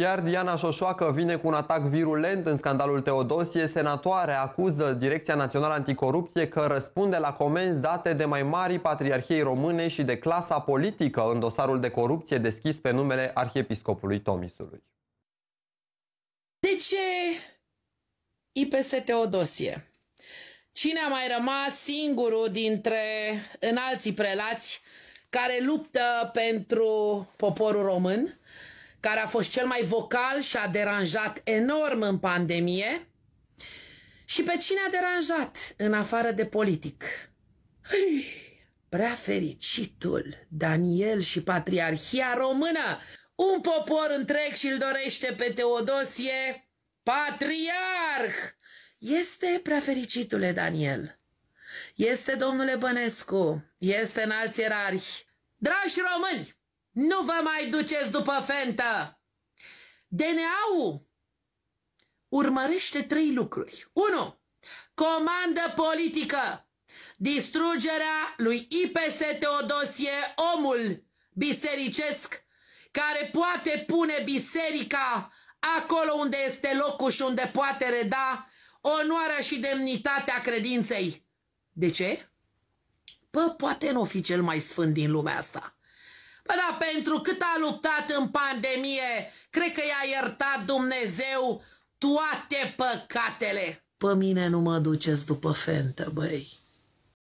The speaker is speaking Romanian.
Iar Diana Șoșoacă vine cu un atac virulent în scandalul Teodosie. senatoare acuză Direcția Națională Anticorupție că răspunde la comenzi date de mai mari Patriarhiei Române și de clasa politică în dosarul de corupție deschis pe numele Arhiepiscopului Tomisului. De ce IPS Teodosie? Cine a mai rămas singurul dintre înalții prelați care luptă pentru poporul român? care a fost cel mai vocal și a deranjat enorm în pandemie. Și pe cine a deranjat în afară de politic? Prea fericitul Daniel și Patriarhia Română! Un popor întreg și-l dorește pe Teodosie patriarh! Este prea fericitule Daniel! Este domnule Bănescu, este în alți ierarhi. Dragi români, nu vă mai duceți după fentă! DNA-ul urmărește trei lucruri. 1. Comandă politică. Distrugerea lui IPS Teodosie, omul bisericesc, care poate pune biserica acolo unde este locul și unde poate reda onoarea și demnitatea credinței. De ce? Pă, poate nu fi cel mai sfânt din lumea asta Bă, da, pentru cât a luptat în pandemie, cred că i-a iertat Dumnezeu toate păcatele. Pe mine nu mă duceți după fentă, băi.